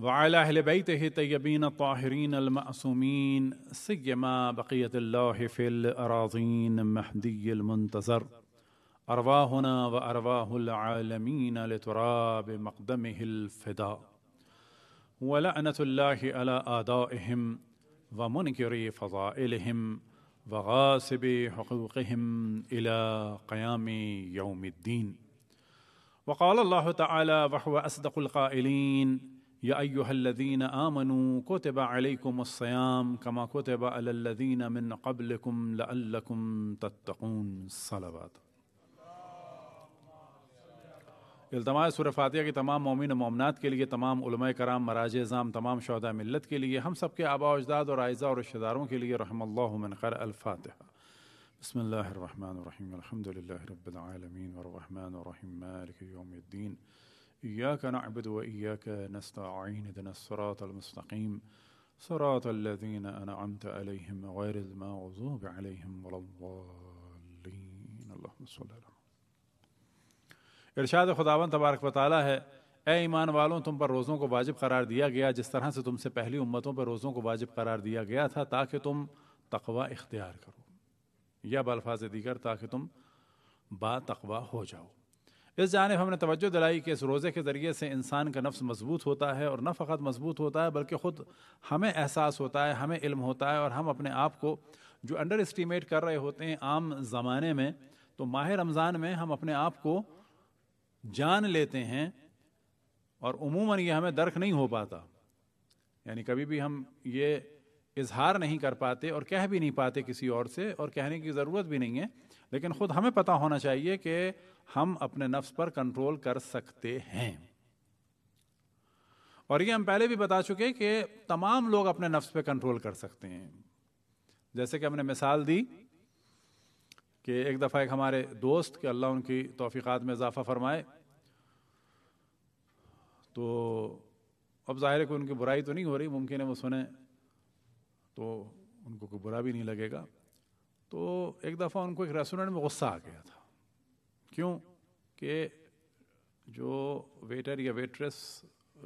وعلى اهل بيته الطيبين الطاهرين المعصومين سيما بقيه الله في الاراضين المهدي المنتظر ارواحنا وارواح العالمين لتراب مقدمه الفداء ولعنه الله على ادائهم ومنكر فضائلهم وغاسب حقوقهم الى قيام يوم الدين وقال الله تعالى وهو اصدق القائلين يا ايها الذين امنوا كتب عليكم الصيام كما كتب على الذين من قبلكم لعلكم تتقون صلوات التماع سور فاتحہ کی تمام مومن و مومنات کے لیے تمام علماء کرام مراج اظام تمام شہدہ ملت کے لیے ہم سب کے آبا و اجداد اور آئزہ اور رشتہ داروں کے لیے رحم اللہ من خیر الفاتحہ بسم اللہ الرحمن الرحیم الحمد للہ رب العالمین الرحمن الرحیم مالک یوم الدین إياك نعبد وإياك نستعين اهدنا الصراط المستقيم صراط الذين أنعمت عليهم غير المغضوب عليهم ولا الضالين اللهم صل على ارشاد خداون تبارک و تعالی ہے اے ایمان والوں تم پر روزوں کو واجب قرار دیا گیا جس طرح سے تم سے پہلی امتوں پر روزوں کو واجب قرار دیا گیا تھا تاکہ تم تقوی اختیار کرو یا بالفاظ دیگر تاکہ تم با تقوی ہو جاؤ इस जानब हमने तवज्जो दिलाई कि इस रोज़े के ज़रिए से इंसान का नफ्स मजबूत होता है और न फ़कत मजबूत होता है बल्कि ख़ुद हमें एहसास होता है हमें इल्म होता है और हम अपने आप को जो अंडर इस्टीमेट कर रहे होते हैं आम ज़माने में तो माह रमज़ान में हम अपने आप को जान लेते हैं और उमूमा ये हमें दर्क नहीं हो पाता यानी कभी भी हम ये इजहार नहीं कर पाते और कह भी नहीं पाते किसी और से और कहने की ज़रूरत भी नहीं है लेकिन ख़ुद हमें पता होना चाहिए कि हम अपने नफ्स पर कंट्रोल कर सकते हैं और ये हम पहले भी बता चुके कि तमाम लोग अपने नफ्स पर कंट्रोल कर सकते हैं जैसे कि हमने मिसाल दी कि एक दफ़ा एक हमारे दोस्त के अल्लाह उनकी तोफ़ीक़ात में इजाफ़ा फरमाए तो अब ज़ाहिर है कोई उनकी बुराई तो नहीं हो रही मुमकिन है वो सुने तो उनको कोई बुरा भी नहीं लगेगा तो एक दफ़ा उनको एक रेस्टोरेंट में गुस्सा आ गया था क्यों कि जो वेटर या वेट्रेस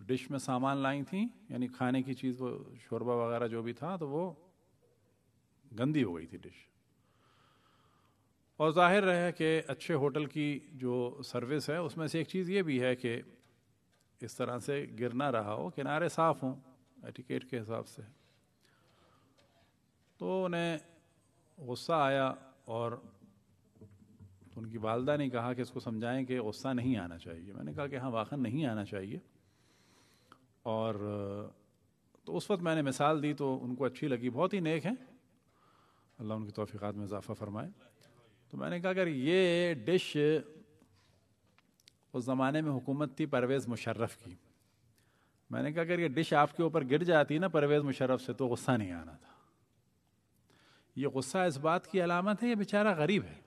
डिश में सामान लाई थी यानी खाने की चीज़ वो शोरबा वगैरह जो भी था तो वो गंदी हो गई थी डिश और जाहिर है कि अच्छे होटल की जो सर्विस है उसमें से एक चीज़ ये भी है कि इस तरह से गिर ना रहा हो किनारे साफ हों एटिकेट के हिसाब से तो उन्हें गुस्सा आया और तो उनकी वालदा ने कहा कि इसको समझाएं कि गुस्सा नहीं आना चाहिए मैंने कहा कि हाँ वाखन नहीं आना चाहिए और तो उस वक्त मैंने मिसाल दी तो उनको अच्छी लगी बहुत ही नेक हैं अल्लाह उनकी तोफ़ीक़ात में इजाफ़ा फरमाए तो मैंने कहा अगर ये डिश उस ज़माने में हुकूमत थी परवेज़ मुशर्रफ़ की मैंने कहा अगर ये डिश आपके ऊपर गिर जाती ना परवेज़ मुशर्रफ से तो गुस्सा नहीं आना था ये गुस्सा इस बात की अलामत है ये बेचारा गरीब है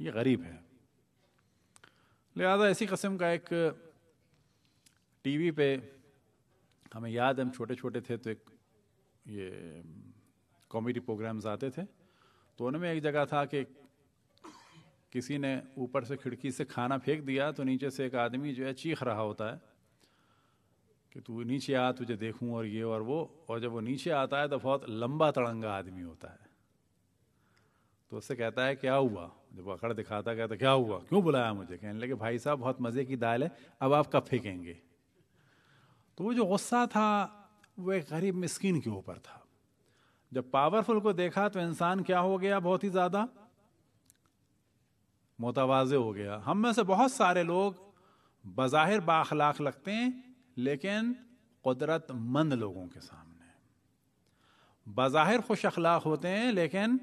ये गरीब है लिहाजा ऐसी कस्म का एक टीवी पे हमें याद हम छोटे छोटे थे तो एक ये कॉमेडी प्रोग्राम्स आते थे तो उनमें एक जगह था कि किसी ने ऊपर से खिड़की से खाना फेंक दिया तो नीचे से एक आदमी जो है चीख रहा होता है कि तू नीचे आ तुझे देखूं और ये और वो और जब वो नीचे आता है तो बहुत लंबा तड़ंगा आदमी होता है तो उससे कहता है क्या हुआ जब अकड़ दिखाता गया तो क्या हुआ क्यों बुलाया मुझे कहने लगे भाई साहब बहुत मज़े की दाल है अब आप कब फेंकेंगे तो वो जो गुस्सा था वो एक गरीब मिस्किन के ऊपर था जब पावरफुल को देखा तो इंसान क्या हो गया बहुत ही ज़्यादा मोतवाजे हो गया हम में से बहुत सारे लोग बाहिर बाखलाक लगते हैं लेकिन कुदरतमंद लोगों के सामने बाहिर खुश अखलाक होते हैं लेकिन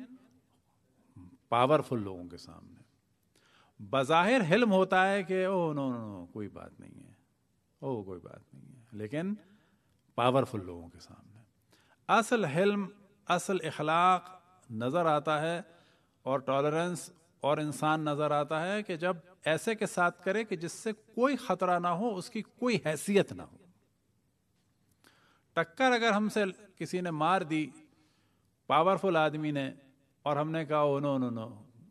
पावरफुल लोगों के सामने बज़ाहिर हिल्म होता है कि ओ नो नो नो कोई बात नहीं है ओ कोई बात नहीं है लेकिन पावरफुल लोगों के सामने असल हिल्म असल इखलाक नज़र आता है और टॉलरेंस और इंसान नज़र आता है कि जब ऐसे के साथ करे कि जिससे कोई ख़तरा ना हो उसकी कोई हैसियत ना हो टक्कर अगर हमसे किसी ने मार दी पावरफुल आदमी ने और हमने कहा ओ नो नो नो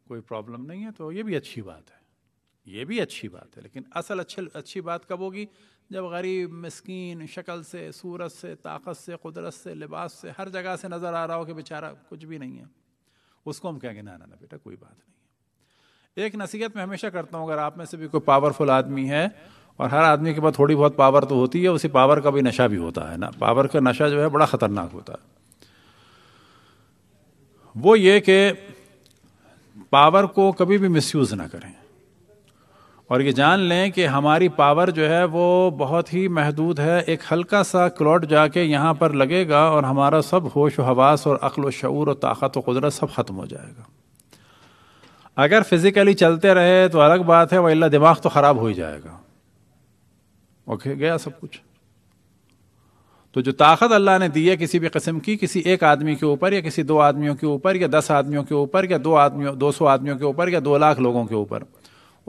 कोई प्रॉब्लम नहीं है तो ये भी अच्छी बात है ये भी अच्छी बात है लेकिन असल अच्छे अच्छी बात कब होगी जब गरीब मस्किन शक्ल से सूरत से ताकत से कुदरत से लिबास से हर जगह से नज़र आ रहा हो कि बेचारा कुछ भी नहीं है उसको हम कहेंगे ना ना ना बेटा कोई बात नहीं है एक नसीहत मैं हमेशा करता हूँ अगर आप में से भी कोई पावरफुल आदमी है और हर आदमी के पास थोड़ी बहुत पावर तो होती है उसी पावर का भी नशा भी होता है ना पावर का नशा जो है बड़ा ख़तरनाक होता है वो ये कि पावर को कभी भी मिसयूज़ ना करें और ये जान लें कि हमारी पावर जो है वो बहुत ही महदूद है एक हल्का सा क्लॉट जाके यहाँ पर लगेगा और हमारा सब होश हवास और अक्ल शूर और ताकत व कुदरत सब ख़त्म हो जाएगा अगर फिज़िकली चलते रहे तो अलग बात है वह दिमाग तो ख़राब हो ही जाएगा ओके गया सब कुछ तो जो ताकत अल्लाह ने दी है किसी भी कस्म की किसी एक आदमी के ऊपर या किसी दो आदमियों के ऊपर या दस आदमियों के ऊपर या दो आदमियों दो सौ आदमियों के ऊपर या दो लाख लोगों के ऊपर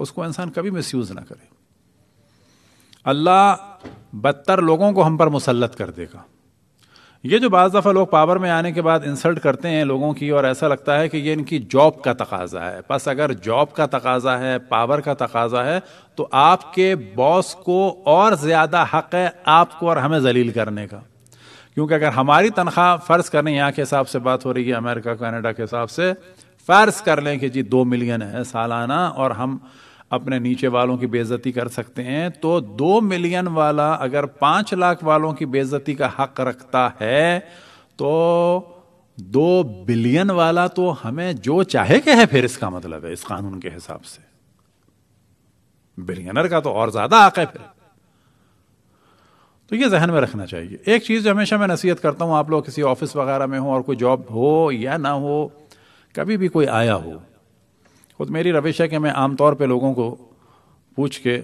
उसको इंसान कभी मिस यूज़ ना करे अल्लाह बदतर लोगों को हम पर मुसलत कर देगा ये जो बज़ दफ़ा लोग पावर में आने के बाद इंसल्ट करते हैं लोगों की और ऐसा लगता है कि ये इनकी जॉब का तकाजा है बस अगर जॉब का तकाजा है पावर का तकाजा है तो आपके बॉस को और ज़्यादा हक है आपको और हमें जलील करने का क्योंकि अगर हमारी तनख्वाह फ़र्ज़ करने यहाँ के हिसाब से बात हो रही है अमेरिका कनाडा के हिसाब से फ़र्ज़ कर लें कि जी दो मिलियन है सालाना और हम अपने नीचे वालों की बेजती कर सकते हैं तो दो मिलियन वाला अगर पांच लाख वालों की बेजती का हक रखता है तो दो बिलियन वाला तो हमें जो चाहे के है फिर इसका मतलब है इस कानून के हिसाब से बिलियनर का तो और ज्यादा हक है फिर तो ये जहन में रखना चाहिए एक चीज जो हमेशा मैं नसीहत करता हूं आप लोग किसी ऑफिस वगैरह में हो और कोई जॉब हो या ना हो कभी भी कोई आया हो खुद मेरी रविश है कि मैं आमतौर पे लोगों को पूछ के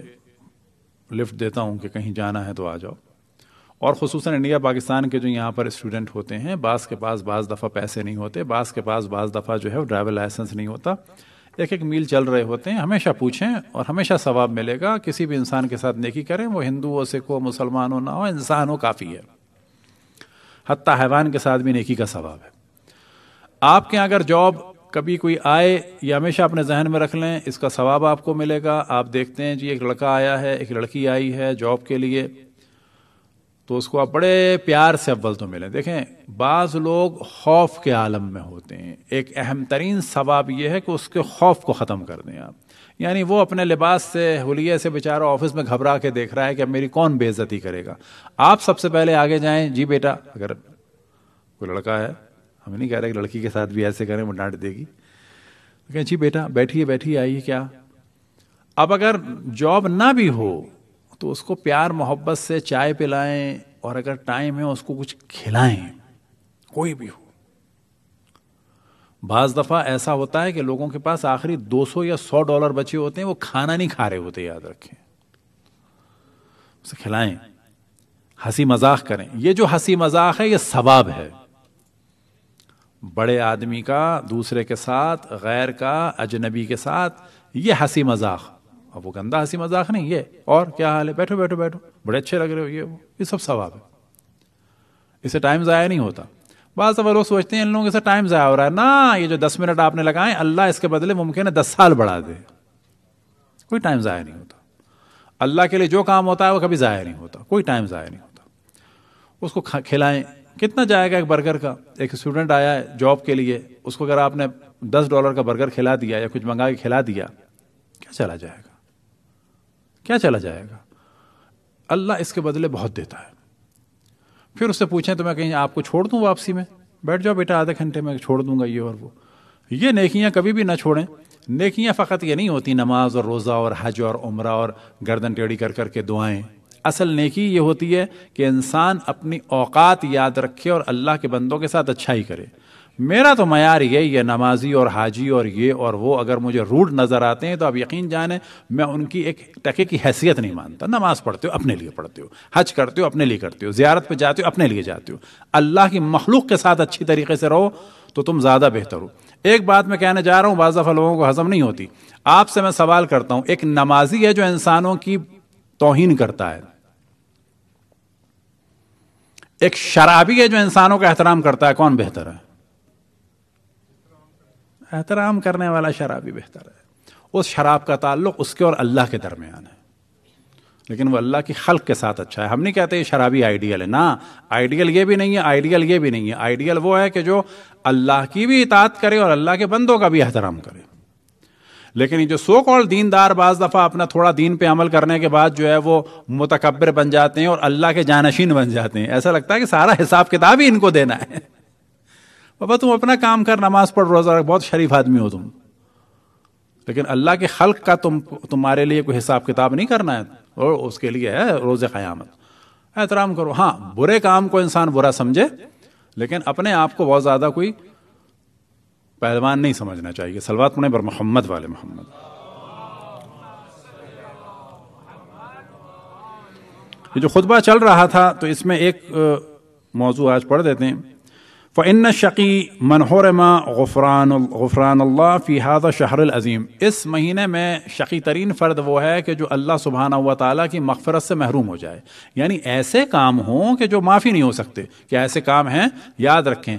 लिफ्ट देता हूँ कि कहीं जाना है तो आ जाओ और खसूस इंडिया पाकिस्तान के जो यहाँ पर स्टूडेंट होते हैं बास के पास बाज़ दफ़ा पैसे नहीं होते बास के पास बाज़ दफ़ा जो है वो ड्राइवर लाइसेंस नहीं होता एक एक मील चल रहे होते हैं हमेशा पूछें और हमेशा सवाब मिलेगा किसी भी इंसान के साथ नेकी करें वो हिंदू हो सिख हो मुसलमान हो ना हो इंसान हो काफ़ी है हती हैवान के साथ भी नेकी का सवाब है आपके अगर जॉब कभी कोई आए ये हमेशा अपने जहन में रख लें इसका सवाब आपको मिलेगा आप देखते हैं जी एक लड़का आया है एक लड़की आई है जॉब के लिए तो उसको आप बड़े प्यार से अव्वल तो मिलें देखें बाज़ लोग खौफ के आलम में होते हैं एक अहम तरीन सवाब यह है कि उसके खौफ को ख़त्म कर दें आप यानी वो अपने लिबास से हुलिया से बेचारा ऑफिस में घबरा के देख रहा है कि अब मेरी कौन बेइज्जती करेगा आप सबसे पहले आगे जाएं जी बेटा अगर कोई लड़का है हमें नहीं कह रहा कि लड़की के साथ भी ऐसे करें वो डांट देगी कह तो कहें जी बेटा बैठिए बैठिए आइए क्या अब अगर जॉब ना भी हो तो उसको प्यार मोहब्बत से चाय पिलाएं और अगर टाइम है उसको कुछ खिलाएं कोई भी हो बाज दफ़ा ऐसा होता है कि लोगों के पास आखिरी 200 या 100 डॉलर बचे होते हैं वो खाना नहीं खा रहे होते याद रखें उसे खिलाएं हंसी मजाक करें ये जो हंसी मजाक है ये सवाब है बड़े आदमी का दूसरे के साथ गैर का अजनबी के साथ ये हंसी मजाक अब वो गंदा हंसी मजाक नहीं ये और क्या हाल है बैठो बैठो बैठो बड़े अच्छे लग रहे हो ये वो ये सब सवाब है इसे टाइम ज़ाया नहीं होता बाद सब लोग सोचते हैं इन लोगों के साथ टाइम ज़ाया हो रहा है ना ये जो दस मिनट आपने लगाए अल्लाह इसके बदले मुमकिन है दस साल बढ़ा दे कोई टाइम ज़ाया नहीं होता अल्लाह के लिए जो काम होता है वो कभी ज़ाया नहीं होता कोई टाइम ज़ाया नहीं होता उसको खिलाएं कितना जाएगा एक बर्गर का एक स्टूडेंट आया है जॉब के लिए उसको अगर आपने दस डॉलर का बर्गर खिला दिया या कुछ मंगा के खिला दिया क्या चला जाएगा क्या चला जाएगा अल्लाह इसके बदले बहुत देता है फिर उससे पूछें तो मैं कहीं आपको छोड़ दूँ वापसी में बैठ जाओ बेटा आधे घंटे में छोड़ दूंगा ये और वो ये नेकियां कभी भी ना छोड़ें नेकियां फ़कत ये नहीं होती नमाज और रोज़ा और हज और उम्र और गर्दन टेढ़ी कर करके दुआएं असल नेकी ये होती है कि इंसान अपनी औकात याद रखे और अल्लाह के बंदों के साथ अच्छा ही करे मेरा तो मैार यही है नमाजी और हाजी और ये और वो अगर मुझे रूड नज़र आते हैं तो आप यकीन जाने मैं उनकी एक टके की हैसियत नहीं मानता नमाज पढ़ते हो अपने लिए पढ़ते हो हज करते हो अपने लिए करते हो ज्यारत पे जाते हो अपने लिए जाते हो अल्लाह की मखलूक के साथ अच्छी तरीके से रहो तो तुम ज़्यादा बेहतर हो एक बात मैं कहने जा रहा हूँ बाज़ लोगों को हजम नहीं होती आपसे मैं सवाल करता हूँ एक नमाजी है जो इंसानों की तोहन करता है एक शराबी है जो इंसानों का एहतराम करता है कौन बेहतर है एहतराम करने वाला शराबी बेहतर है उस शराब का ताल्लुक उसके और अल्लाह के दरमियान है लेकिन वो अल्लाह की खल के साथ अच्छा है हम नहीं कहते ये शराबी आइडियल है ना आइडियल ये भी नहीं है आइडियल ये भी नहीं है आइडियल वो है कि जो अल्लाह की भी इतात करे और अल्लाह के बंदों का भी एहतराम करे लेकिन ये जो सो कॉल दीनदार बाज दफ़ा अपना थोड़ा दीन पे अमल करने के बाद जो है वो मुतकबर बन जाते हैं और अल्लाह के जानशीन बन जाते हैं ऐसा लगता है कि सारा हिसाब किताब ही इनको देना है बाबा तुम अपना काम कर नमाज पढ़ रोज़ा रख बहुत शरीफ आदमी हो तुम लेकिन अल्लाह के खल्क का तुम तुम्हारे लिए कोई हिसाब किताब नहीं करना है और उसके लिए है रोज़ क़यामत एहतराम करो हाँ बुरे काम को इंसान बुरा समझे लेकिन अपने आप को बहुत ज़्यादा कोई पहलवान नहीं समझना चाहिए सलवात पढ़े पर मोहम्मद वाले मोहम्मद ये जो खुतबा चल रहा था तो इसमें एक मौजू आज पढ़ देते हैं फ़न शकी मनहरमा गफ़रान गफ़रान अल्लाह फ़िहाद शहर अज़ीम इस महीने में शकी तरीन फ़र्द वो है कि जो अल्लाह सुबहाना हुआ ताली की मगफ़रत से महरूम हो जाए यानी ऐसे काम हों कि जो माफ़ी नहीं हो सकते कि ऐसे काम हैं याद रखें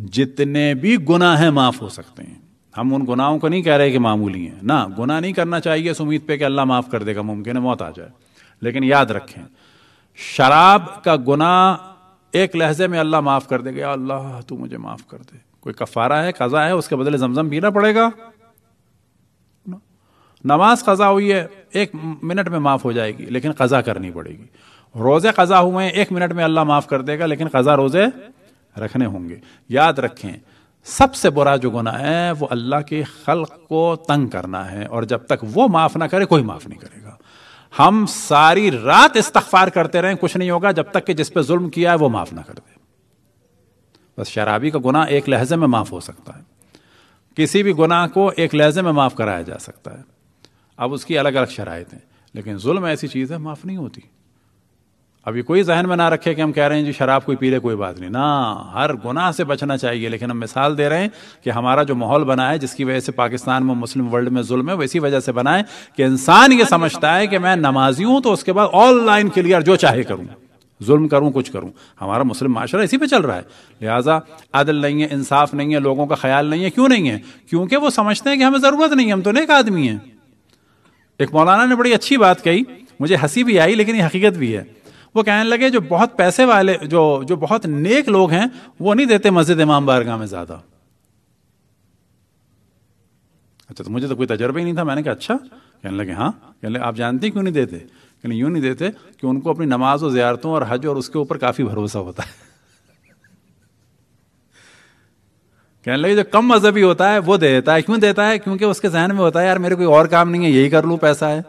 जितने भी गुना हैं माफ हो सकते हैं हम उन गुनाहों को नहीं कह रहे कि मामूली हैं ना गुना नहीं करना चाहिए इस उम्मीद पे कि अल्लाह माफ कर देगा मुमकिन है मौत आ जाए लेकिन याद रखें शराब का गुना एक लहजे में अल्लाह माफ कर देगा अल्लाह तू मुझे माफ कर दे कोई कफारा है कजा है उसके बदले जमजम पीना पड़ेगा नमाज कजा हुई है एक मिनट में माफ हो जाएगी लेकिन कजा करनी पड़ेगी रोजे कजा हुए हैं एक मिनट में अल्लाह माफ कर देगा लेकिन कजा रोजे रखने होंगे याद रखें सबसे बुरा जो गुना है वो अल्लाह के खल को तंग करना है और जब तक वो माफ़ ना करे कोई माफ़ नहीं करेगा हम सारी रात इस्तफार करते रहें कुछ नहीं होगा जब तक कि जिस पे जुल्म किया है वो माफ़ ना कर दे बस शराबी का गुना एक लहजे में माफ़ हो सकता है किसी भी गुनाह को एक लहजे में माफ़ कराया जा सकता है अब उसकी अलग अलग शराइ हैं लेकिन जुल्म ऐसी चीज़ है माफ़ नहीं होती अब ये कोई जहन में ना रखे कि हम कह रहे हैं जी शराब कोई पी ले कोई बात नहीं ना हर गुनाह से बचना चाहिए लेकिन हम मिसाल दे रहे हैं कि हमारा जो माहौल बना है जिसकी वजह से पाकिस्तान में मुस्लिम वर्ल्ड में जुल्म है वो इसी वजह से बना है कि इंसान ये समझता है कि मैं नमाजी हूं तो उसके बाद ऑनलाइन क्लियर जो चाहे करूं जुल्म करूं कुछ करूं हमारा मुस्लिम माशरा इसी पे चल रहा है लिहाजा आदल नहीं है इंसाफ नहीं है लोगों का ख्याल नहीं है क्यों नहीं है क्योंकि वो समझते हैं कि हमें ज़रूरत नहीं है हम तो नेक आदमी हैं एक मौलाना ने बड़ी अच्छी बात कही मुझे हंसी भी आई लेकिन ये हकीकत भी है वो कहने लगे जो बहुत पैसे वाले जो जो बहुत नेक लोग हैं वो नहीं देते मस्जिद इमाम बारगाह में ज़्यादा अच्छा तो मुझे तो कोई तजर्बा ही नहीं था मैंने कहा अच्छा कहने लगे हाँ कहने लगे आप जानते क्यों नहीं देते कहने यूँ नहीं देते कि उनको अपनी नमाज और ज़्यारतों और हज और उसके ऊपर काफ़ी भरोसा होता है कहने लगे जो कम मजहबी होता है वो दे देता है क्यों देता है क्योंकि उसके जहन में होता है यार मेरे कोई और काम नहीं है यही कर लूँ पैसा है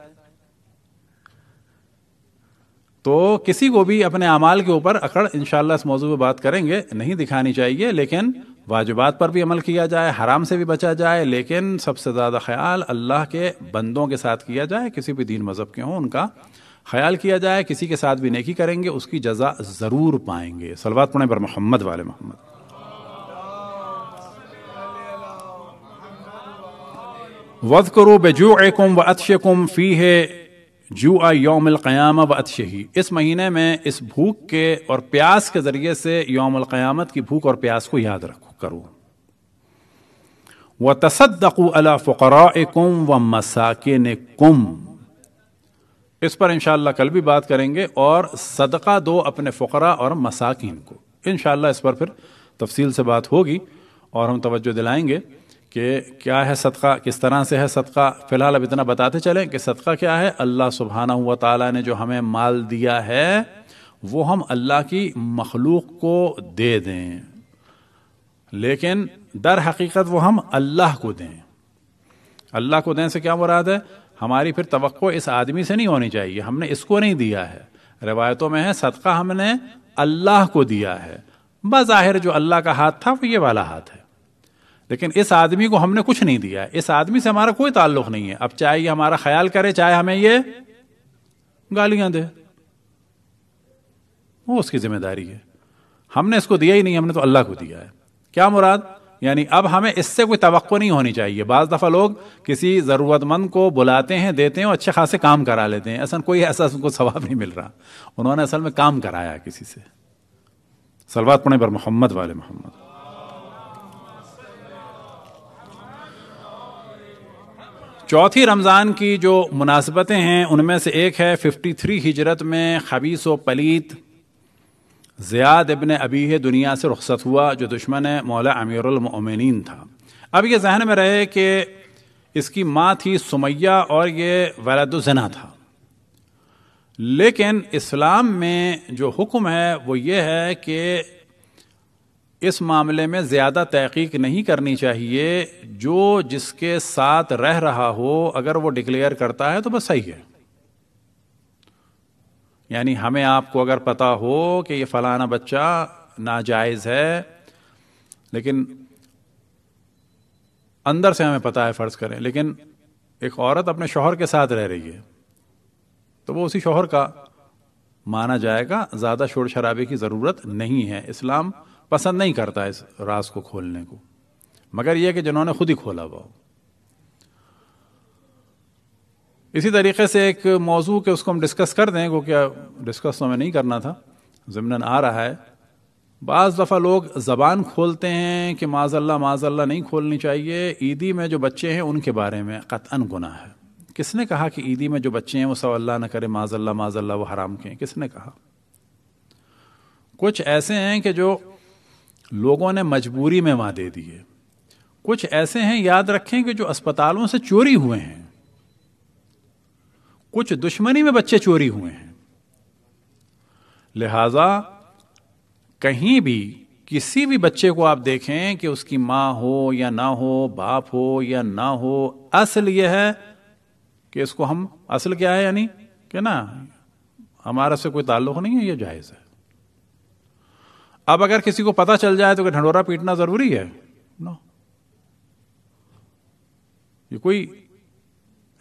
तो किसी को भी अपने अमाल के ऊपर अकड़ इनशाला इस मौजू पर बात करेंगे नहीं दिखानी चाहिए लेकिन वाजिबात पर भी अमल किया जाए हराम से भी बचा जाए लेकिन सबसे ज़्यादा ख्याल अल्लाह के बंदों के साथ किया जाए किसी भी दीन मज़हब के हों उनका ख्याल किया जाए किसी के साथ भी नेकी करेंगे उसकी जजा ज़रूर पाएंगे सलवा पुणे पर मोहम्मद वाले मोहम्मद वध करो बेजो कुम व अतश कुम फ़ी है जू आ योम क़यामा व अतशही इस महीने में इस भूख के और प्यास के ज़रिए से योम क़्यामत की भूख और प्यास को याद रखो करो व तसदू अला फ़रा कुम व मसाकिन कुम इस पर इन कल भी बात करेंगे और सदका दो अपने फकर और मसाकिन को इन इस पर फिर तफसील से बात होगी और हम तवज्जो दिलाएंगे कि क्या है सदका किस तरह से है सदका फिलहाल अब इतना बताते चलें कि सदका क्या है अल्लाह सुबहाना हुआ ताला ने जो हमें माल दिया है वो हम अल्लाह की मखलूक को दे दें लेकिन दर हकीकत वो हम अल्लाह को दें अल्लाह को दें से क्या मुराद है हमारी फिर तो इस आदमी से नहीं होनी चाहिए हमने इसको नहीं दिया है रिवायतों में है सदका हमने अल्लाह को दिया है बज़ाहिर जो अल्लाह का हाथ था वो ये वाला हाथ है लेकिन इस आदमी को हमने कुछ नहीं दिया इस आदमी से हमारा कोई ताल्लुक नहीं है अब चाहे ये हमारा ख्याल करे चाहे हमें ये गालियां दे वो उसकी जिम्मेदारी है हमने इसको दिया ही नहीं हमने तो अल्लाह को दिया है क्या मुराद यानी अब हमें इससे कोई तो नहीं होनी चाहिए बाज़ दफ़ा लोग किसी ज़रूरतमंद को बुलाते हैं देते हैं और अच्छे खासे काम करा लेते हैं असल कोई ऐसा उनको सवाब नहीं मिल रहा उन्होंने असल में काम कराया किसी से सलवात पड़े पर मोहम्मद वाले मोहम्मद चौथी रमज़ान की जो मुनासबतें हैं उनमें से एक है 53 हिजरत में खबीस व पलीत ज़ियाद इबन अबी दुनिया से रुखसत हुआ जो दुश्मन मौला अमीरमिन था अब ये जहन में रहे कि इसकी माँ थी सुमैया और ये वलदुजना था लेकिन इस्लाम में जो हुक्म है वो ये है कि इस मामले में ज़्यादा तहकीक नहीं करनी चाहिए जो जिसके साथ रह रहा हो अगर वो डिक्लेयर करता है तो बस सही है यानी हमें आपको अगर पता हो कि ये फलाना बच्चा नाजायज़ है लेकिन अंदर से हमें पता है फ़र्ज़ करें लेकिन एक औरत अपने शोहर के साथ रह रही है तो वो उसी शोहर का माना जाएगा ज़्यादा शोर शराबे की ज़रूरत नहीं है इस्लाम पसंद नहीं करता इस राज को खोलने को मगर यह कि जिन्होंने खुद ही खोला हुआ इसी तरीके से एक मौजू के उसको हम डिस्कस कर दें वो क्या डिस्कस तो हमें नहीं करना था ज़मनन आ रहा है बाज़ दफ़ा लोग ज़बान खोलते हैं कि माजल्ला माजल्ला नहीं खोलनी चाहिए ईदी में जो बच्चे हैं उनके बारे में कतअन गुना है किसने कहा कि ईदी में जो बच्चे हैं वो सवल्ला ना करे माजल्ला माजल्ला वो हराम के हैं किसने कहा कुछ ऐसे हैं कि जो लोगों ने मजबूरी में वहां दे दिए कुछ ऐसे हैं याद रखें कि जो अस्पतालों से चोरी हुए हैं कुछ दुश्मनी में बच्चे चोरी हुए हैं लिहाजा कहीं भी किसी भी बच्चे को आप देखें कि उसकी माँ हो या ना हो बाप हो या ना हो असल यह है कि इसको हम असल क्या है यानी कि ना हमारा से कोई ताल्लुक नहीं है यह जायज़ है अब अगर किसी को पता चल जाए तो ढंडोरा पीटना जरूरी है ना ये कोई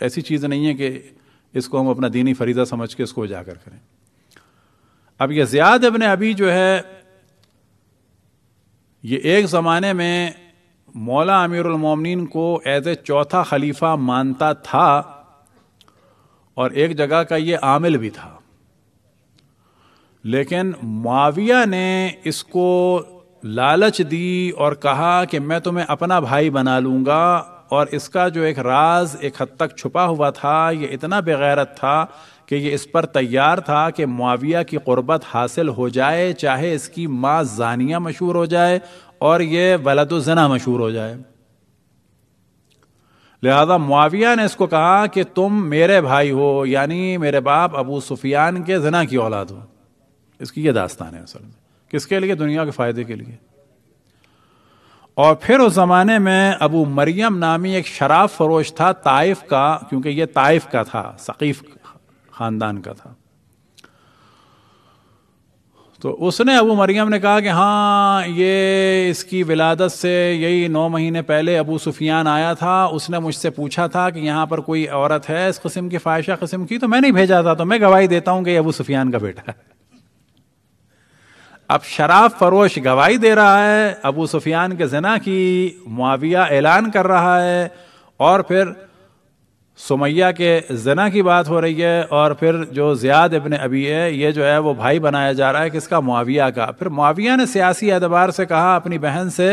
ऐसी चीज नहीं है कि इसको हम अपना दीनी फरीदा समझ के इसको उजागर करें अब यह ज्याद अपने अभी जो है ये एक ज़माने में मौला अमीरमिन को एज ए चौथा खलीफा मानता था और एक जगह का ये आमिल भी था लेकिन माविया ने इसको लालच दी और कहा कि मैं तुम्हें अपना भाई बना लूँगा और इसका जो एक राज एक हद तक छुपा हुआ था ये इतना बेगैरत था कि ये इस पर तैयार था कि माविया की क़ुरबत हासिल हो जाए चाहे इसकी माँ जानिया मशहूर हो जाए और ये वलदुजना मशहूर हो जाए लिहाजा मुआविया ने इसको कहा कि तुम मेरे भाई हो यानी मेरे बाप अबू सुफियान के जना की औलाद हो इसकी यह दास्तान है असल में किसके लिए दुनिया के फायदे के लिए और फिर उस जमाने में अबू मरियम नामी एक शराब फरोश था ताइफ का क्योंकि यह ताइफ का था सकीफ खानदान का था तो उसने अबू मरियम ने कहा कि हाँ ये इसकी विलादत से यही नौ महीने पहले अबू सुफियान आया था उसने मुझसे पूछा था कि यहाँ पर कोई औरत है इस किस्म की फायशा किस्म की तो मैं नहीं भेजा था तो मैं गवाही देता हूँ कि अबू सुफियान का बेटा है अब शराब फरोश गवाही दे रहा है अबू सुफियान के जना की मुआविया ऐलान कर रहा है और फिर सुमैया के जना की बात हो रही है और फिर जो ज़ियाद इबन अबी है ये जो है वो भाई बनाया जा रहा है किसका मुआविया का फिर मुआविया ने सियासी एतबार से कहा अपनी बहन से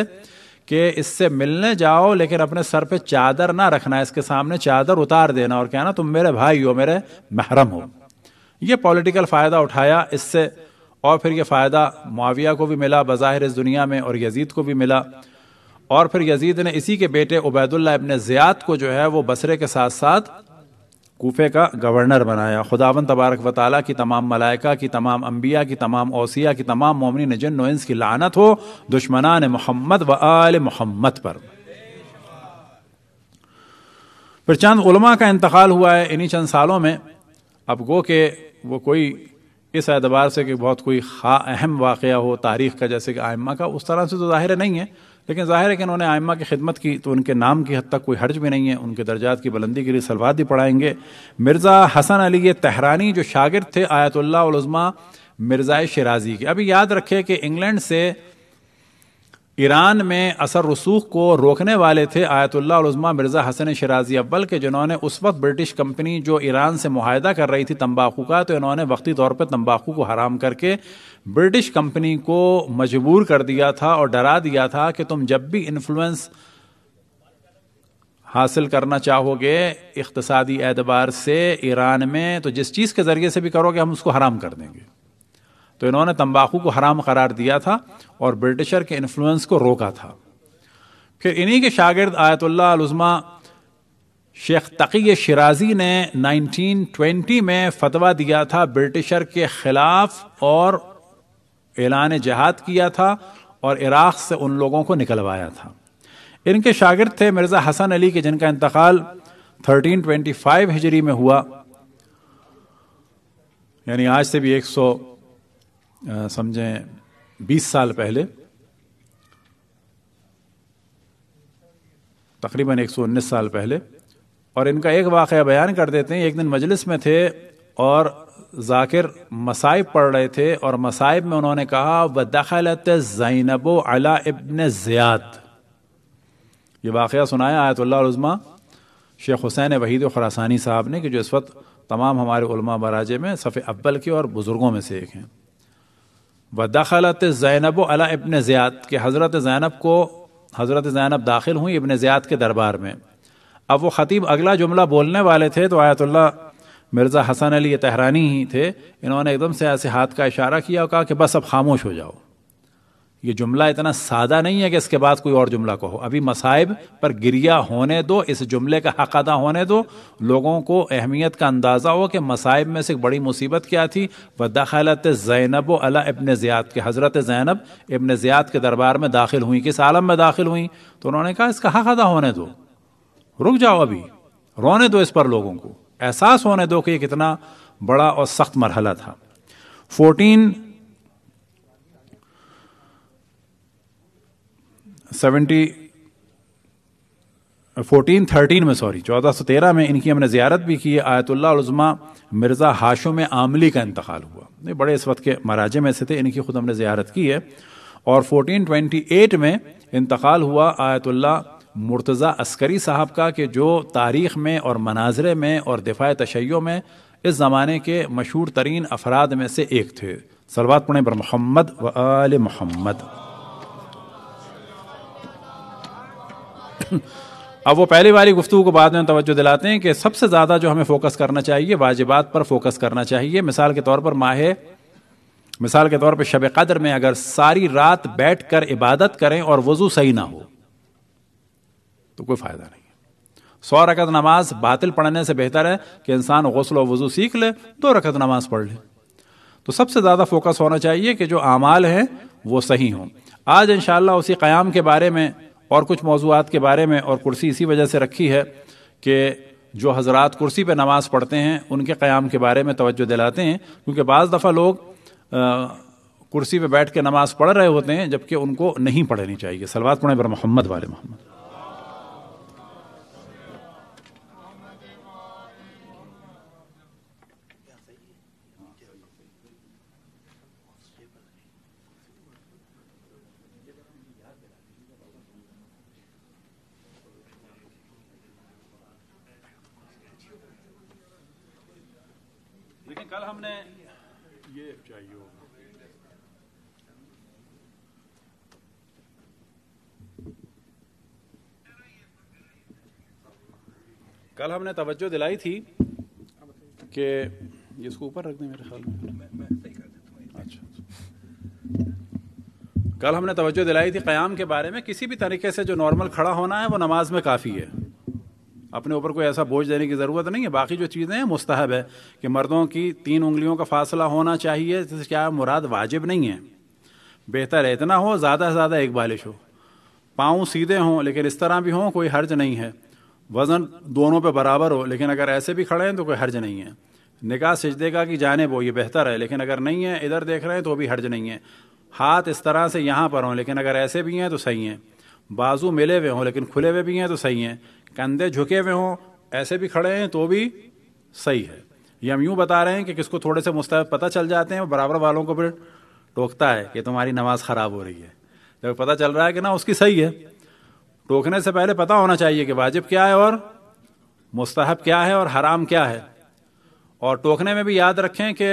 कि इससे मिलने जाओ लेकिन अपने सर पे चादर ना रखना इसके सामने चादर उतार देना और कहना तुम मेरे भाई हो मेरे महरम हो ये पॉलिटिकल फ़ायदा उठाया इससे और फिर यह फ़ायदा माविया को भी मिला बज़ाहिर इस दुनिया में और यजीद को भी मिला और फिर यजीद ने इसी के बेटे उबैदुल्ला अपने ज़ियात को जो है वो बसरे के साथ साथ कोफे का गवर्नर बनाया खुदावन तबारक व की तमाम मलाइका की तमाम अम्बिया की तमाम ओसिया की तमाम मोमिन जन वंस की लानत हो दुश्मनान मोहम्मद व आल मोहम्मद पर फिर चंद का इंतकाल हुआ है इन्हीं चंद सालों में अब गो के वो कोई इस एतबार से कि बहुत कोई खा अहम वाक़ हो तारीख़ का जैसे कि आयमा का उस तरह से तो ज़ाहिर नहीं है लेकिन ज़ाहिर है कि उन्होंने आयमा की खिदमत की तो उनके नाम की हद तक कोई हर्ज भी नहीं है उनके दर्जात की बुलंदी के लिए सलवाद भी पढ़ाएंगे मिर्ज़ा हसन अली ये तहरानी जो शागिर थे आयतुल्लाज़मा मिर्ज़ा शराजी के अभी याद रखें कि इंग्लैंड से ईरान में असर रसूख को रोकने वाले थे Ayatollah Uzma Mirza Hasan Shirazi अव्वल के जिन्होंने उस वक्त ब्रिटिश कंपनी जो ईरान से माहदा कर रही थी तंबाकू का तो इन्होंने वक्ती तौर पर तंबाकू को हराम करके ब्रिटिश कंपनी को मजबूर कर दिया था और डरा दिया था कि तुम जब भी इन्फ्लुएंस हासिल करना चाहोगे इकतसादी एतबार से ईरान में तो जिस चीज़ के ज़रिए से भी करोगे हम उसको हराम कर देंगे तो इन्होंने तंबाकू को हराम करार दिया था और ब्रिटिशर के इन्फ्लुएंस को रोका था फिर इन्हीं के शागिर्द आयतुल्ला अलुज़मा शेख तकी शराजी ने 1920 में फतवा दिया था ब्रिटिशर के ख़िलाफ़ और ऐलान जहाद किया था और इराक़ से उन लोगों को निकलवाया था इनके शागिर्द थे मिर्ज़ा हसन अली के जिनका इंतकाल 1325 हिजरी में हुआ यानी आज से भी 100 समझें 20 साल पहले तकरीबन एक साल पहले और इनका एक वाक़ बयान कर देते हैं एक दिन मजलिस में थे और जाकिर मसाइब पढ़ रहे थे और मसाइब में उन्होंने कहा व दखलत जैनबो अला इबन ज़ियाद ये वाक़ सुनाया आयतुल्लाज़मा शेख हुसैन वहीद खरासानी साहब ने कि जो इस वक्त तमाम हमारे उलमा बराजे में सफ़े अब्बल के और बुज़ुर्गों में से एक हैं व दखलत ज़ैनब अला इबन ज़ियाद के हज़रत ज़ैनब को हज़रत ज़ैनब दाखिल हुई इबन ज़ियाद के दरबार में अब वो ख़तीब अगला जुमला बोलने वाले थे तो Ayatollah Mirza Hasan Ali Tehrani ही थे इन्होंने एकदम से ऐसे हाथ का इशारा किया और कहा कि बस अब खामोश हो जाओ ये जुमला इतना सादा नहीं है कि इसके बाद कोई और जुमला कहो अभी मसाइब पर गिरिया होने दो इस जुमले का हक अदा होने दो लोगों को अहमियत का अंदाज़ा हो कि मसाइब में से बड़ी मुसीबत क्या थी व दखलत जैनब अला इबन ज़ियाद के हज़रत जैनब इबन ज़ियाद के दरबार में दाखिल हुई किस आलम में दाखिल हुई तो उन्होंने कहा इसका हक अदा होने दो रुक जाओ अभी रोने दो इस पर लोगों को एहसास होने दो कि ये कितना बड़ा और सख्त मरहला था फोर्टीन सेवेंटी फोर्टीन थर्टीन में सॉरी चौदह सौ तेरह में इनकी हमने ज्यारत भी की आयतुल्लाज़मा मिर्ज़ा में आमली का इंतकाल हुआ ये बड़े इस वक्त के महाराजे में से थे इनकी खुद हमने ज्यारत की है और ट्वेंटी एट में इंतकाल हुआ आयतुल्ला मुर्तज़ा अस्करी साहब का कि जो तारीख़ में और मनाजरे में और दिफा तशैयों में इस ज़माने के मशहूर तरीन अफराद में से एक थे सलवा पुणे पर मोहम्मद व आल मोहम्मद अब वो पहली वाली गुफ्तु को बाद में तवज्जो दिलाते हैं कि सबसे ज़्यादा जो हमें फोकस करना चाहिए वाजिबात पर फोकस करना चाहिए मिसाल के तौर पर माह मिसाल के तौर पर शब कदर में अगर सारी रात बैठ कर इबादत करें और वज़ू सही ना हो तो कोई फ़ायदा नहीं सौ रकत नमाज बातिल पढ़ने से बेहतर है कि इंसान गौसल वज़ू सीख ले दो रकत नमाज पढ़ ले तो सबसे ज़्यादा फोकस होना चाहिए कि जो अमाल हैं वो सही हों आज इन उसी क्याम के बारे में और कुछ मौजूद के बारे में और कुर्सी इसी वजह से रखी है कि जो हजरत कुर्सी पर नमाज़ पढ़ते हैं उनके क़्याम के बारे में तवज्जो दिलाते हैं क्योंकि बज़ दफ़ा लोग कुर्सी पर बैठ के नमाज़ पढ़ रहे होते हैं जबकि उनको नहीं पढ़नी चाहिए सलवा पढ़ें पर मोहम्मद वाले मोहम्मद कल हमने ये चाहिए होगा कल हमने तवज्जो दिलाई थी कि इसको ऊपर रख दें मेरे ख्याल में अच्छा, अच्छा कल हमने तवज्जो दिलाई थी क़याम के बारे में किसी भी तरीके से जो नॉर्मल खड़ा होना है वो नमाज में काफ़ी है अपने ऊपर कोई ऐसा बोझ देने की ज़रूरत नहीं है बाकी जो चीज़ें हैं मुस्तहब है कि मर्दों की तीन उंगलियों का फासला होना चाहिए जिससे क्या मुराद वाजिब नहीं है बेहतर है इतना हो ज़्यादा से ज़्यादा एक बालिश हो पाँव सीधे हों लेकिन इस तरह भी हों कोई हर्ज नहीं है वज़न दोनों पर बराबर हो लेकिन अगर ऐसे भी खड़े हैं तो कोई हर्ज नहीं है निकाह सिजदे का कि जानब हो ये बेहतर है लेकिन अगर नहीं है इधर देख रहे हैं तो भी हर्ज नहीं है हाथ इस तरह से यहाँ पर हों लेकिन अगर ऐसे भी हैं तो सही हैं बाजू मिले हुए हों लेकिन खुले हुए भी हैं तो सही हैं कंधे झुके हुए हों ऐसे भी खड़े हैं तो भी सही है ये हम यूँ बता रहे हैं कि किसको थोड़े से मुस्तैद पता चल जाते हैं बराबर वालों को फिर टोकता है कि तुम्हारी नमाज ख़राब हो रही है जब पता चल रहा है कि ना उसकी सही है टोकने से पहले पता होना चाहिए कि वाजिब क्या है और मुस्तहब क्या है और हराम क्या है और टोकने में भी याद रखें कि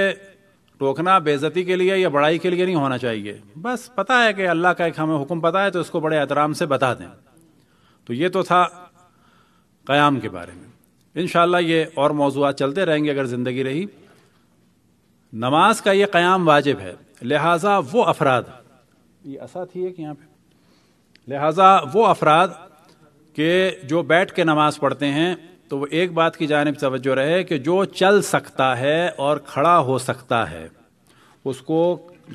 टोकना बेज़ती के लिए या बड़ाई के लिए नहीं होना चाहिए बस पता है कि अल्लाह का एक हमें हुक्म पता है तो इसको बड़े एहतराम से बता दें तो ये तो था क़याम के बारे में इन शाला ये और मौजूद चलते रहेंगे अगर ज़िंदगी रही नमाज का ये क़याम वाजिब है लिहाजा वो अफराद ये असाथी है कि यहाँ पर लिहाजा वो अफराद के जो बैठ के नमाज पढ़ते हैं तो वो एक बात की जानब तवज्जो रहे कि जो चल सकता है और खड़ा हो सकता है उसको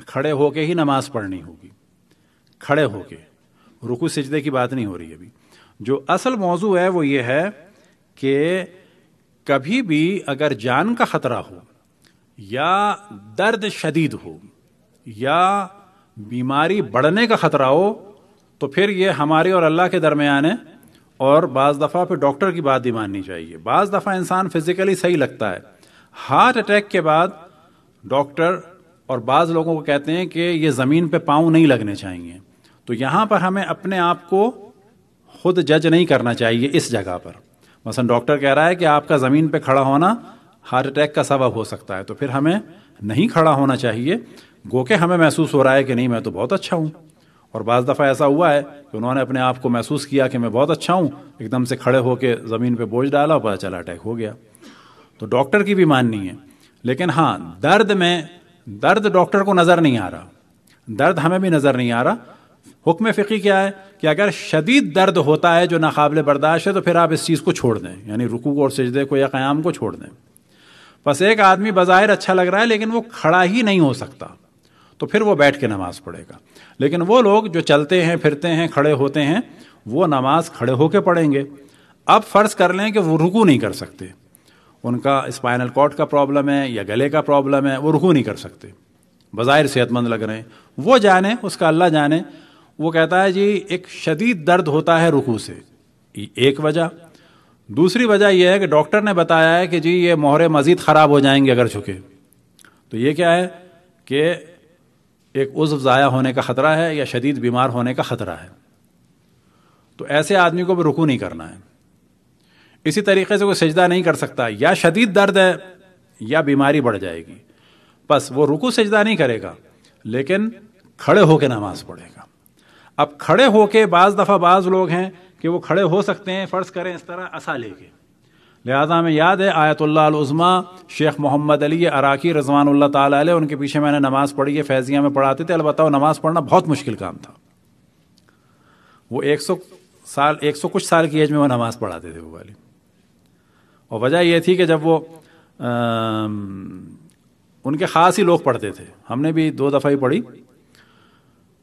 खड़े होके ही नमाज पढ़नी होगी खड़े होके रुकू सिजदे की बात नहीं हो रही अभी जो असल मौजू है वो ये है कि कभी भी अगर जान का ख़तरा हो या दर्द शदीद हो या बीमारी बढ़ने का ख़तरा हो तो फिर ये हमारे और अल्लाह के दरमियान है और बाज़ दफ़ा फिर डॉक्टर की बात ही माननी चाहिए बाज़ दफ़ा इंसान फिज़िकली सही लगता है हार्ट अटैक के बाद डॉक्टर और बाज़ लोगों को कहते हैं कि ये ज़मीन पे पाँव नहीं लगने चाहिए तो यहाँ पर हमें अपने आप को खुद जज नहीं करना चाहिए इस जगह पर मसलन डॉक्टर कह रहा है कि आपका ज़मीन पर खड़ा होना हार्ट अटैक का सबब हो सकता है तो फिर हमें नहीं खड़ा होना चाहिए गो के हमें महसूस हो रहा है कि नहीं मैं तो बहुत अच्छा हूँ और बज़ दफ़ा ऐसा हुआ है कि उन्होंने अपने आप को महसूस किया कि मैं बहुत अच्छा हूँ एकदम से खड़े होकर ज़मीन पर बोझ डाला और पता चला अटैक हो गया तो डॉक्टर की भी माननी है लेकिन हाँ दर्द में दर्द डॉक्टर को नज़र नहीं आ रहा दर्द हमें भी नज़र नहीं आ रहा हुक्म फ़िकी क्या है कि अगर शदीद दर्द होता है जो नाकबिल बर्दाश्त है तो फिर आप इस चीज़ को छोड़ दें यानी रुकू और सजदे को या क़्याम को छोड़ दें बस एक आदमी बज़ाहिर अच्छा लग रहा है लेकिन वो खड़ा ही नहीं हो सकता तो फिर वो बैठ के नमाज़ पढ़ेगा लेकिन वो लोग जो चलते हैं फिरते हैं खड़े होते हैं वो नमाज खड़े होकर पढ़ेंगे अब फ़र्ज़ कर लें कि वो रुकू नहीं कर सकते उनका स्पाइनल कॉर्ड का प्रॉब्लम है या गले का प्रॉब्लम है वो रुकू नहीं कर सकते बज़ाहिर सेहतमंद लग रहे हैं वो जाने उसका अल्लाह जाने वो कहता है जी एक शदीद दर्द होता है रुकू से एक वजह दूसरी वजह यह है कि डॉक्टर ने बताया है कि जी ये मोहरे मज़ीद ख़राब हो जाएंगे अगर झुके तो ये क्या है कि एक उज्व ज़ाया होने का ख़तरा है या शदीद बीमार होने का ख़तरा है तो ऐसे आदमी को भी रुकू नहीं करना है इसी तरीके से कोई सजदा नहीं कर सकता या शदीद दर्द है या बीमारी बढ़ जाएगी बस वो रुकू सजदा नहीं करेगा लेकिन खड़े होकर नमाज पढ़ेगा अब खड़े होके बाज दफ़ा बाज लोग हैं कि वो खड़े हो सकते हैं फ़र्ज़ करें इस तरह असा लेके लिहाजा हमें याद है आयतुल्लाज़मा शेख मोहम्मद अली अराकी रजवान ताली उनके पीछे मैंने नमाज़ पढ़ी है फैज़िया में पढ़ाते थे अलबत्ता नमाज़ पढ़ना बहुत मुश्किल काम था वो एक सौ साल एक सौ कुछ साल की एज में वह नमाज़ पढ़ाते थे वो वाली और वजह यह थी कि जब वो आ, उनके ख़ास ही लोग पढ़ते थे हमने भी दो दफ़ा ही पढ़ी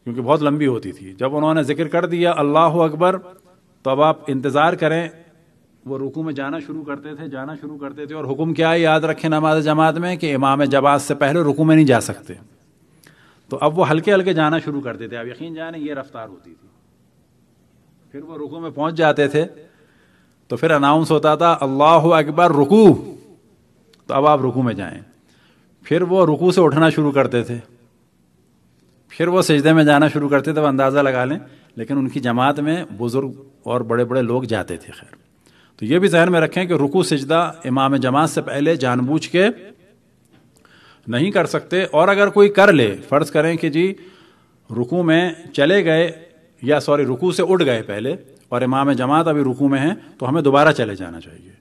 क्योंकि बहुत लंबी होती थी जब उन्होंने जिक्र कर दिया अल्लाह अकबर तो अब आप इंतज़ार करें वो रुकू में जाना शुरू करते थे जाना शुरू करते थे और हुक्म क्या है याद रखें नमाज जमात में कि इमाम जबात से पहले रुकू में नहीं जा सकते तो अब वो हल्के हल्के जाना शुरू करते थे अब यकीन जाने ये रफ्तार होती थी फिर वो रुकू में पहुंच जाते थे तो फिर अनाउंस होता था अल्लाह अकबर रुकू तो अब आप रुकू में जाएं फिर वो रुकू से उठना शुरू करते थे फिर वो सजदे में जाना शुरू करते थे अंदाज़ा लगा लें लेकिन उनकी जमात में बुज़ुर्ग और बड़े बड़े लोग जाते थे खैर तो ये भी जहन में रखें कि रुकू सजदा इमाम जमात से पहले जानबूझ के नहीं कर सकते और अगर कोई कर ले फ़र्ज़ करें कि जी रुकू में चले गए या सॉरी रुकू से उठ गए पहले और इमाम जमात अभी रुकू में है तो हमें दोबारा चले जाना चाहिए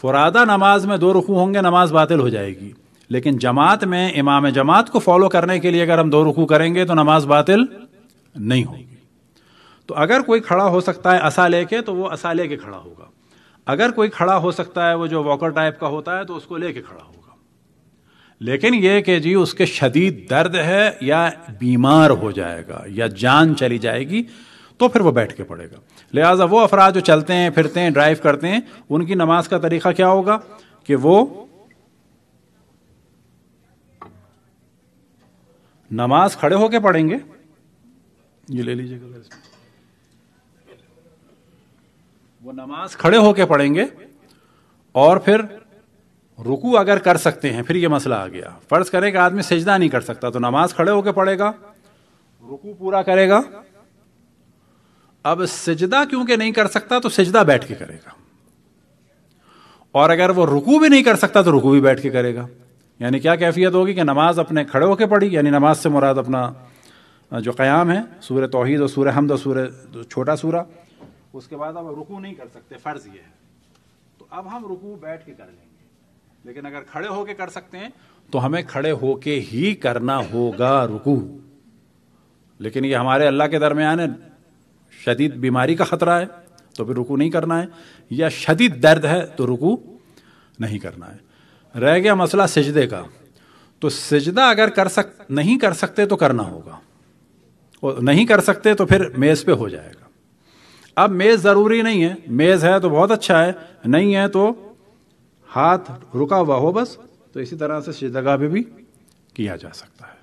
फुरादा नमाज में दो रुकू होंगे नमाज बातिल हो जाएगी लेकिन जमात में इमाम जमात को फॉलो करने के लिए अगर हम दो रुकू करेंगे तो नमाज बातिल नहीं होगी तो अगर कोई खड़ा हो सकता है असा लेके तो वो असा लेके खड़ा होगा अगर कोई खड़ा हो सकता है वो जो वॉकर टाइप का होता है तो उसको लेके खड़ा होगा लेकिन ये कि जी उसके शदीद दर्द है या बीमार हो जाएगा या जान चली जाएगी तो फिर वो बैठ के पड़ेगा लिहाजा वो अफराज जो चलते हैं फिरते हैं ड्राइव करते हैं उनकी नमाज का तरीका क्या होगा कि वो नमाज खड़े होके पढ़ेंगे ये ले लीजिएगा वो नमाज खड़े होके पढ़ेंगे और फिर रुकू अगर कर सकते हैं फिर ये मसला आ गया फर्ज करें कि आदमी सजदा नहीं कर सकता तो नमाज खड़े होके पढ़ेगा रुकू पूरा करेगा अब सजदा क्योंकि नहीं कर सकता तो सजदा बैठ के करेगा और अगर वो रुकू भी नहीं कर सकता तो रुकू भी बैठ के करेगा यानी क्या कैफियत होगी कि नमाज अपने खड़े होकर पढ़ी यानी नमाज से मुराद अपना जो क़याम है सूर तोहद और सूर हमद और सूर छोटा सूरा उसके बाद अब रुकू नहीं कर सकते फ़र्ज़ ये है तो अब हम रुकू बैठ के कर लेंगे लेकिन अगर खड़े होके कर सकते हैं तो हमें खड़े होके ही करना होगा रुकू लेकिन ये हमारे अल्लाह के दरमियान शदीद बीमारी का ख़तरा है तो फिर रुकू नहीं करना है या शदीद दर्द है तो रुकू नहीं करना है रह गया मसला सिजदे का तो सिजदा अगर कर सक नहीं कर सकते तो करना होगा और नहीं कर सकते तो फिर मेज़ पे हो जाएगा अब मेज़ ज़रूरी नहीं है मेज़ है तो बहुत अच्छा है नहीं है तो हाथ रुका हुआ हो बस तो इसी तरह से सिजदगा भी, भी किया जा सकता है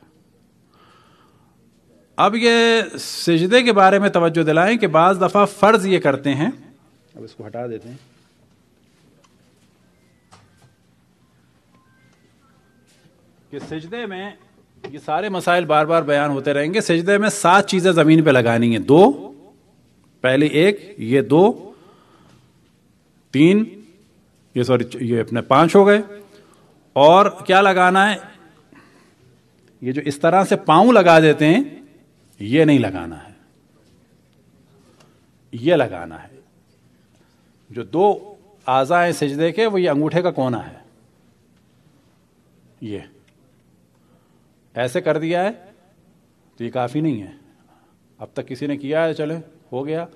अब ये सिजदे के बारे में तवज्जो दिलाएं कि बाज़ दफ़ा फ़र्ज़ ये करते हैं अब इसको हटा देते हैं कि सजदे में ये सारे मसाइल बार बार बयान होते रहेंगे सजदे में सात चीजें जमीन पे लगानी है दो पहली एक ये दो तीन ये सॉरी ये अपने पांच हो गए और क्या लगाना है ये जो इस तरह से पांव लगा देते हैं ये नहीं लगाना है ये लगाना है जो दो आजा है सिजदे के वो ये अंगूठे का कोना है ये ऐसे कर दिया है तो ये काफ़ी नहीं है अब तक किसी ने किया है चले हो गया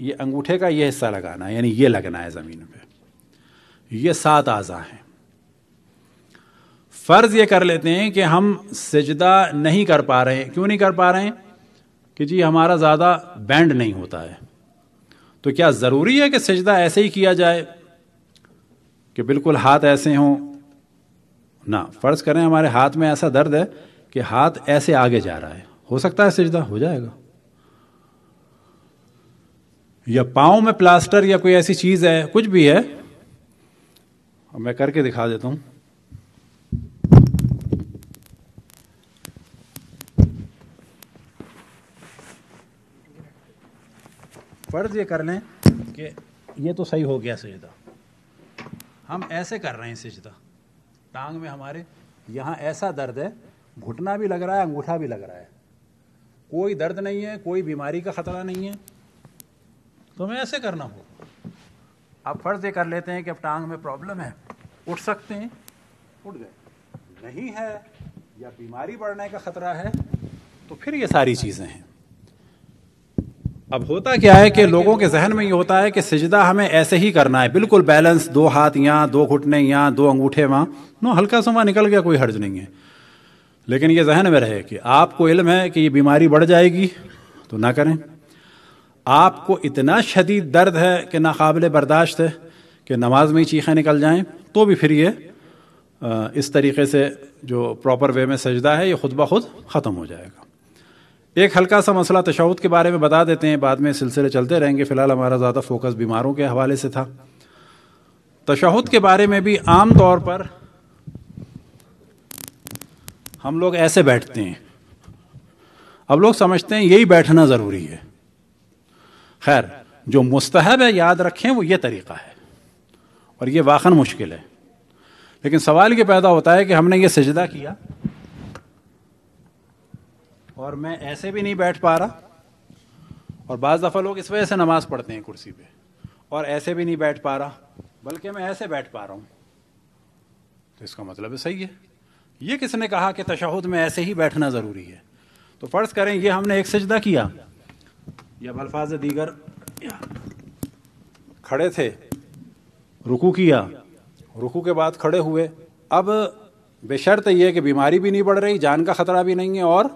ये अंगूठे का ये हिस्सा लगाना है यानी ये लगना है ज़मीन पे ये सात आज़ा हैं फ़र्ज़ ये कर लेते हैं कि हम सजदा नहीं कर पा रहे हैं क्यों नहीं कर पा रहे हैं कि जी हमारा ज़्यादा बैंड नहीं होता है तो क्या ज़रूरी है कि सजदा ऐसे ही किया जाए कि बिल्कुल हाथ ऐसे हों ना फ़र्ज़ करें हमारे हाथ में ऐसा दर्द है कि हाथ ऐसे आगे जा रहा है हो सकता है सजदा हो जाएगा या पाओ में प्लास्टर या कोई ऐसी चीज़ है कुछ भी है और मैं करके दिखा देता हूं फर्ज ये कर लें कि ये तो सही हो गया सजदा हम ऐसे कर रहे हैं सजदा टांग में हमारे यहाँ ऐसा दर्द है घुटना भी लग रहा है अंगूठा भी लग रहा है कोई दर्द नहीं है कोई बीमारी का खतरा नहीं है तुम्हें ऐसे करना होगा आप फर्ज ये कर लेते हैं कि अब टांग में प्रॉब्लम है उठ सकते हैं उठ गए नहीं है या बीमारी बढ़ने का खतरा है तो फिर ये सारी चीज़ें हैं अब होता क्या है कि लोगों के जहन में ये होता है कि सजदा हमें ऐसे ही करना है बिल्कुल बैलेंस दो हाथ यहाँ दो घुटने यहाँ दो अंगूठे वहाँ नो हल्का सा वहाँ निकल गया कोई हर्ज नहीं है लेकिन ये जहन में रहे कि आपको इल्म है कि ये बीमारी बढ़ जाएगी तो ना करें आपको इतना शदीद दर्द है कि नाकबिल बर्दाश्त है कि नमाज में ही चीखें निकल जाएं तो भी फिर ये इस तरीके से जो प्रॉपर वे में सजदा है ये खुद ब खुद ख़त्म हो जाएगा एक हल्का सा मसला तशाउद के बारे में बता देते हैं बाद में सिलसिले चलते रहेंगे फ़िलहाल हमारा ज़्यादा फोकस बीमारों के हवाले से था तशाहुद के बारे में भी आम तौर पर हम लोग ऐसे बैठते हैं अब लोग समझते हैं यही बैठना ज़रूरी है खैर जो मुस्तहब है याद रखें वो ये तरीका है और ये वाखन मुश्किल है लेकिन सवाल ये पैदा होता है कि हमने ये सजदा किया और मैं ऐसे भी नहीं बैठ पा रहा और बाज़ दफ़ा लोग इस वजह से नमाज़ पढ़ते हैं कुर्सी पे और ऐसे भी नहीं बैठ पा रहा बल्कि मैं ऐसे बैठ पा रहा हूँ तो इसका मतलब है सही है ये किसने कहा कि तशहद में ऐसे ही बैठना ज़रूरी है तो फ़र्ज़ करें ये हमने एक सजदा किया या अल्फाज दीगर खड़े थे रुकू किया रुकू के बाद खड़े हुए अब बेशर्त यह कि बीमारी भी नहीं बढ़ रही जान का ख़तरा भी नहीं है और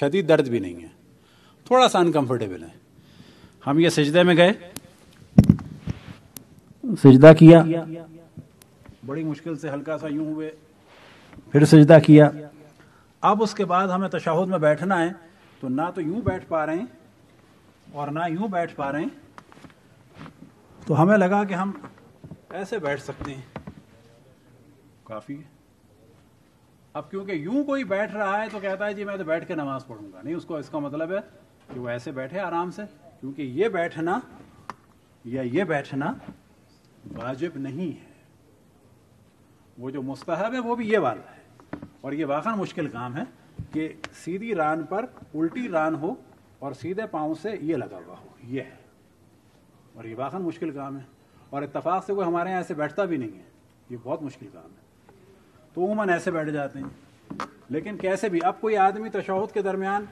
शदीद दर्द भी नहीं है थोड़ा सा अनकम्फर्टेबल है हम ये सजदे में गए सजदा किया बड़ी मुश्किल से हल्का सा यूं हुए फिर सजदा किया अब उसके बाद हमें तशाहुद में बैठना है तो ना तो यूं बैठ पा रहे हैं और ना यूं बैठ पा रहे हैं तो हमें लगा कि हम ऐसे बैठ सकते हैं काफ़ी है अब क्योंकि यूं कोई बैठ रहा है तो कहता है जी मैं तो बैठ के नमाज़ पढ़ूंगा नहीं उसको इसका मतलब है कि वो ऐसे बैठे आराम से क्योंकि ये बैठना या ये बैठना वाजिब नहीं है वो जो मुस्तहब है वो भी ये वाला है और ये वाकई मुश्किल काम है कि सीधी रान पर उल्टी रान हो और सीधे पाँव से ये लगा हुआ हो ये है और ये वाकई मुश्किल काम है और इतफाक़ से कोई हमारे यहाँ ऐसे बैठता भी नहीं है ये बहुत मुश्किल काम है तो उमन ऐसे बैठ जाते हैं लेकिन कैसे भी अब कोई आदमी तशाहद के दरमियान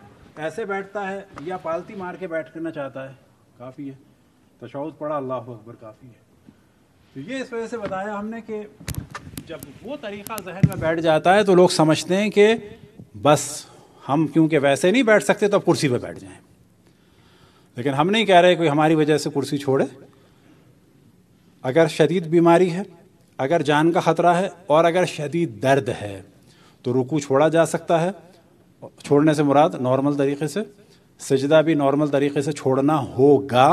ऐसे बैठता है या पालती मार के बैठ करना चाहता है काफ़ी है तशाहद पड़ा अल्लाह अकबर काफ़ी है तो ये इस वजह से बताया हमने कि जब वो तरीका जहन में बैठ जाता है तो लोग समझते हैं कि बस हम क्योंकि वैसे नहीं बैठ सकते तो अब कुर्सी पर बैठ जाएं लेकिन हम नहीं कह रहे कोई हमारी वजह से कुर्सी छोड़े अगर शदीद बीमारी है अगर जान का ख़तरा है और अगर शदीद दर्द है तो रुकू छोड़ा जा सकता है छोड़ने से मुराद नॉर्मल तरीके से सजदा भी नॉर्मल तरीके से छोड़ना होगा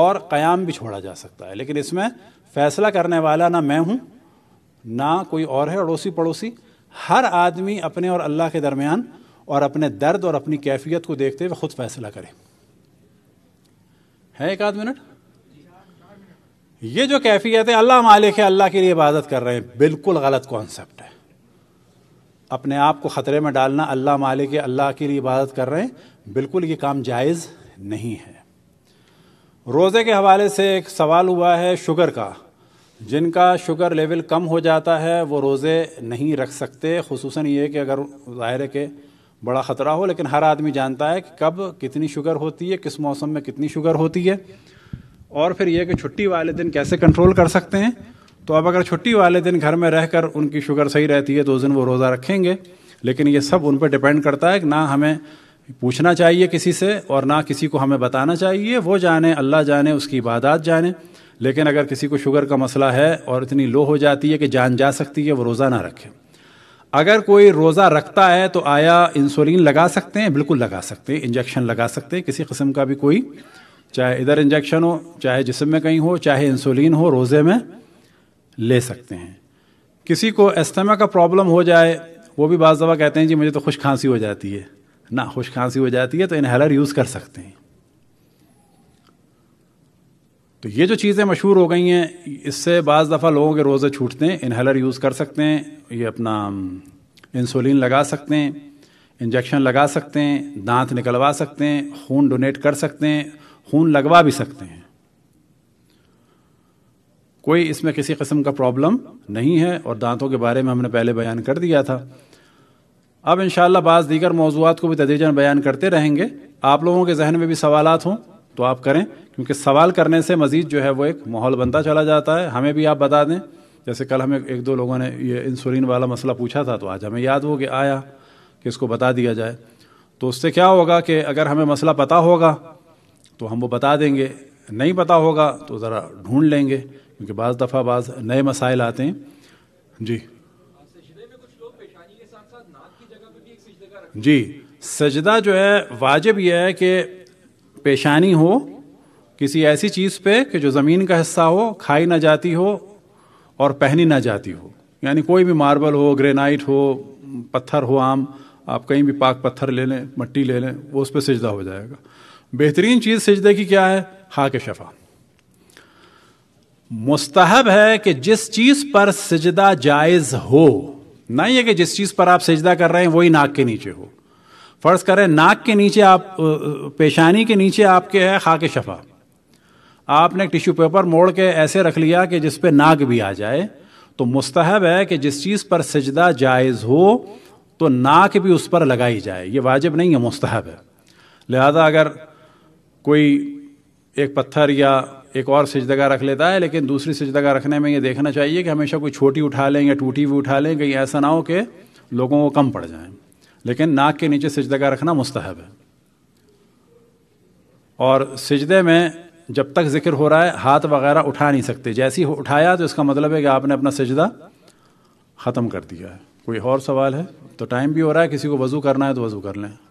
और क़याम भी छोड़ा जा सकता है लेकिन इसमें फ़ैसला करने वाला ना मैं हूँ ना कोई और है अड़ोसी पड़ोसी हर आदमी अपने और अल्लाह के दरमियान और अपने दर्द और अपनी कैफियत को देखते हुए खुद फैसला करे है एक आध मिनट ये जो कैफियत है अल्लाह मालिक है अल्लाह के लिए इबादत कर रहे हैं बिल्कुल गलत कॉन्सेप्ट है अपने आप को ख़तरे में डालना अल्लाह मालिक है अल्लाह के लिए इबादत कर रहे हैं बिल्कुल ये काम जायज़ नहीं है रोज़े के हवाले से एक सवाल हुआ है शुगर का जिनका शुगर लेवल कम हो जाता है वो रोज़े नहीं रख सकते खसूस ये कि अगर ज़ाहिर के बड़ा ख़तरा हो लेकिन हर आदमी जानता है कि कब कितनी शुगर होती है किस मौसम में कितनी शुगर होती है और फिर यह कि छुट्टी वाले दिन कैसे कंट्रोल कर सकते हैं तो अब अगर छुट्टी वाले दिन घर में रहकर उनकी शुगर सही रहती है तो उस दिन वो रोज़ा रखेंगे लेकिन ये सब उन पर डिपेंड करता है कि ना हमें पूछना चाहिए किसी से और ना किसी को हमें बताना चाहिए वो जाने अल्लाह जाने उसकी इबादत जाने लेकिन अगर किसी को शुगर का मसला है और इतनी लो हो जाती है कि जान जा सकती है वो रोज़ा ना रखें अगर कोई रोज़ा रखता है तो आया इंसुलिन लगा सकते हैं बिल्कुल लगा सकते हैं इंजेक्शन लगा सकते हैं किसी किस्म का भी कोई चाहे इधर इंजेक्शन हो चाहे जिसम में कहीं हो चाहे इंसुलिन हो रोज़े में ले सकते हैं किसी को एस्थमा का प्रॉब्लम हो जाए वो भी बाज़ कहते हैं जी मुझे तो खुश खांसी हो जाती है ना खुश खांसी हो जाती है तो इनहेलर यूज़ कर सकते हैं तो ये जो चीज़ें मशहूर हो गई हैं इससे बज़ दफ़ा लोगों के रोज़े छूटते हैं इन्हेलर यूज़ कर सकते हैं ये अपना इंसुलिन लगा सकते हैं इंजेक्शन लगा सकते हैं दांत निकलवा सकते हैं खून डोनेट कर सकते हैं खून लगवा भी सकते हैं कोई इसमें किसी कस्म का प्रॉब्लम नहीं है और दांतों के बारे में हमने पहले बयान कर दिया था अब इन शाला बाज़ दीगर मौजूद को भी तदरीजन बयान करते रहेंगे आप लोगों के जहन में भी सवालत हों तो आप करें क्योंकि सवाल करने से मज़ीद जो है वो एक माहौल बनता चला जाता है हमें भी आप बता दें जैसे कल हमें एक दो लोगों ने ये इंसुलिन वाला मसला पूछा था तो आज हमें याद हो गया आया कि इसको बता दिया जाए तो उससे क्या होगा कि अगर हमें मसला पता होगा तो हम वो बता देंगे नहीं पता होगा तो ज़रा ढूंढ लेंगे क्योंकि बाज़ दफ़ा बाज़ नए मसाइल आते हैं जी जी सजदा जो है वाजिब यह है कि पेशानी हो किसी ऐसी चीज़ पे कि जो ज़मीन का हिस्सा हो खाई ना जाती हो और पहनी ना जाती हो यानी कोई भी मार्बल हो ग्रेनाइट हो पत्थर हो आम आप कहीं भी पाक पत्थर ले लें मट्टी ले लें वो उस पर सिजदा हो जाएगा बेहतरीन चीज़ सिजदे की क्या है हाक शफा मुस्तहब है कि जिस चीज़ पर सिजदा जायज़ हो ना ये कि जिस चीज़ पर आप सिजदा कर रहे हैं वही नाक के नीचे हो फ़र्ज़ करें नाक के नीचे आप पेशानी के नीचे आपके है खाक शफा आपने टिश्यू पेपर मोड़ के ऐसे रख लिया कि जिस पे नाक भी आ जाए तो मुस्तहब है कि जिस चीज़ पर सजदा जायज़ हो तो नाक भी उस पर लगाई जाए ये वाजिब नहीं है मुस्तहब है लिहाजा अगर कोई एक पत्थर या एक और सजदगा रख लेता है लेकिन दूसरी सजदगा रखने में ये देखना चाहिए कि हमेशा कोई छोटी उठा लें या टूटी हुई उठा लें कहीं ऐसा ना हो कि लोगों को कम पड़ जाए लेकिन नाक के नीचे का रखना मुस्तहब है और सिजदे में जब तक जिक्र हो रहा है हाथ वगैरह उठा नहीं सकते जैसी उठाया तो इसका मतलब है कि आपने अपना सजदा ख़त्म कर दिया है कोई और सवाल है तो टाइम भी हो रहा है किसी को वज़ू करना है तो वज़ू कर लें